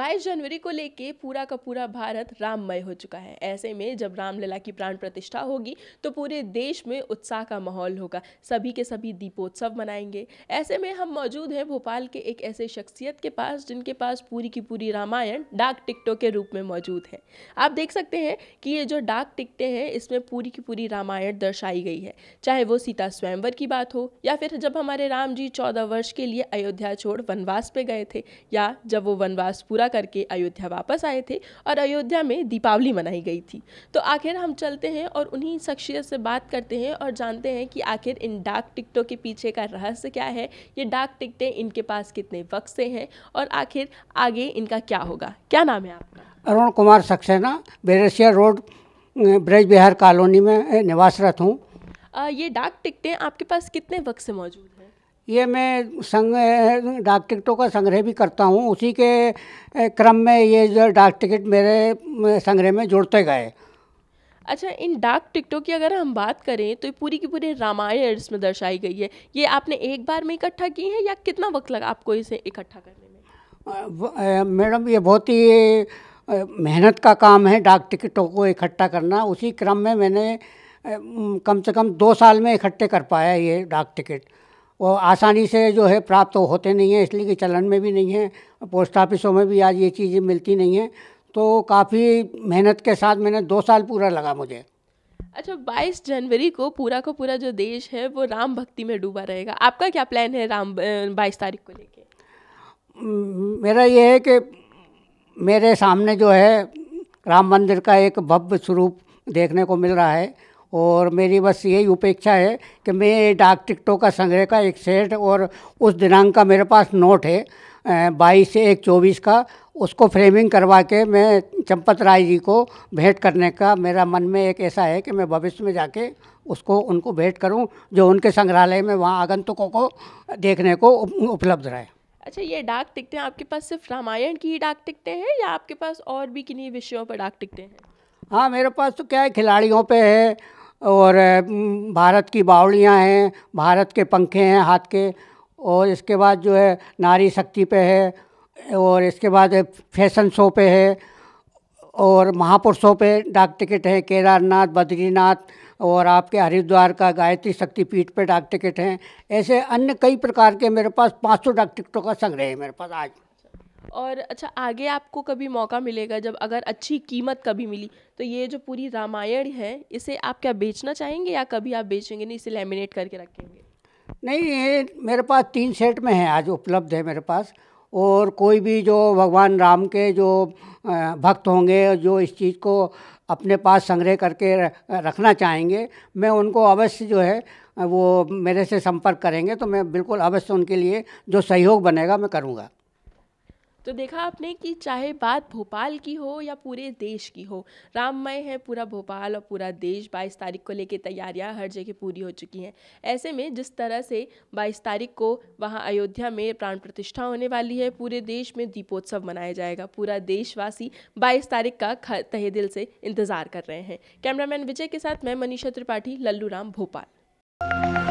22 जनवरी को लेके पूरा का पूरा भारत राममय हो चुका है ऐसे में जब रामलला की प्राण प्रतिष्ठा होगी तो पूरे देश में उत्साह का माहौल होगा सभी के सभी दीपोत्सव मनाएंगे ऐसे में हम मौजूद हैं भोपाल के एक ऐसे शख्सियत के पास जिनके पास पूरी की पूरी रामायण डाक टिकटों के रूप में मौजूद है आप देख सकते हैं कि ये जो डाक टिकटें हैं इसमें पूरी की पूरी रामायण दर्शाई गई है चाहे वो सीता स्वयंवर की बात हो या फिर जब हमारे राम जी चौदह वर्ष के लिए अयोध्या छोड़ वनवास पे गए थे या जब वो वनवास पूरा करके अयोध्या वापस आए थे और अयोध्या में दीपावली मनाई गई थी तो आखिर हम चलते हैं और उन्हीं शख्सियत से बात करते हैं और जानते हैं कि आखिर इन डाक टिकटों के पीछे का रहस्य क्या है ये डाक टिकटें इनके पास कितने वक्त से हैं और आखिर आगे इनका क्या होगा क्या नाम है आपका अरुण कुमार सक्सेना बेरसिया रोड ब्रज बिहार कॉलोनी में निवासरत हूँ ये डाक टिकटें आपके पास कितने वक्त से मौजूद हैं ये मैं संग डाक टिकटों का संग्रह भी करता हूँ उसी के क्रम में ये जो डाक टिकट मेरे संग्रह में जुड़ते गए अच्छा इन डाक टिकटों की अगर हम बात करें तो पूरी की पूरी रामायण इसमें दर्शाई गई है ये आपने एक बार में इकट्ठा की है या कितना वक्त लगा आपको इसे इकट्ठा करने में मैडम ये बहुत ही मेहनत का काम है डाक टिकटों को इकट्ठा करना उसी क्रम में मैंने कम से कम दो साल में इकट्ठे कर पाया ये डाक टिकट वो आसानी से जो है प्राप्त होते नहीं हैं इसलिए कि चलन में भी नहीं है पोस्ट ऑफिसों में भी आज ये चीज़ें मिलती नहीं हैं तो काफ़ी मेहनत के साथ मैंने दो साल पूरा लगा मुझे अच्छा 22 जनवरी को पूरा को पूरा जो देश है वो राम भक्ति में डूबा रहेगा आपका क्या प्लान है राम बाईस तारीख को लेके मेरा ये है कि मेरे सामने जो है राम मंदिर का एक भव्य स्वरूप देखने को मिल रहा है और मेरी बस यही उपेक्षा है कि मैं डाक टिकटों का संग्रह का एक सेट और उस दिनांक का मेरे पास नोट है बाईस से एक चौबीस का उसको फ्रेमिंग करवा के मैं चंपत राय जी को भेंट करने का मेरा मन में एक ऐसा है कि मैं भविष्य में जाके उसको उनको भेंट करूं जो उनके संग्रहालय में वहाँ आगंतुकों को देखने को उपलब्ध रहे अच्छा ये डाक टिकटें आपके पास सिर्फ रामायण की ही डाक टिकटें हैं या आपके पास और भी किन्हीं विषयों पर डाक टिकटें हैं हाँ मेरे पास तो क्या है खिलाड़ियों पे है और भारत की बावड़ियाँ हैं भारत के पंखे हैं हाथ के और इसके बाद जो है नारी शक्ति पे है और इसके बाद फैशन शो पे है और महापुरुषों पे डाक टिकट है केदारनाथ बद्रीनाथ और आपके हरिद्वार का गायत्री शक्ति पीठ पे डाक टिकट हैं ऐसे अन्य कई प्रकार के मेरे पास 500 डाक टिकटों का संग्रह है मेरे पास आज और अच्छा आगे आपको कभी मौका मिलेगा जब अगर अच्छी कीमत कभी मिली तो ये जो पूरी रामायण है इसे आप क्या बेचना चाहेंगे या कभी आप बेचेंगे नहीं इसे लेमिनेट करके रखेंगे नहीं ये मेरे पास तीन सेट में है आज उपलब्ध है मेरे पास और कोई भी जो भगवान राम के जो भक्त होंगे जो इस चीज़ को अपने पास संग्रह करके रखना चाहेंगे मैं उनको अवश्य जो है वो मेरे से संपर्क करेंगे तो मैं बिल्कुल अवश्य उनके लिए जो सहयोग बनेगा मैं करूँगा तो देखा आपने कि चाहे बात भोपाल की हो या पूरे देश की हो राममय है पूरा भोपाल और पूरा देश 22 तारीख को लेके तैयारियां हर जगह पूरी हो चुकी हैं ऐसे में जिस तरह से 22 तारीख को वहां अयोध्या में प्राण प्रतिष्ठा होने वाली है पूरे देश में दीपोत्सव मनाया जाएगा पूरा देशवासी 22 तारीख का तहे दिल से इंतज़ार कर रहे हैं कैमरामैन विजय के साथ मैं मनीषा त्रिपाठी लल्लू राम भोपाल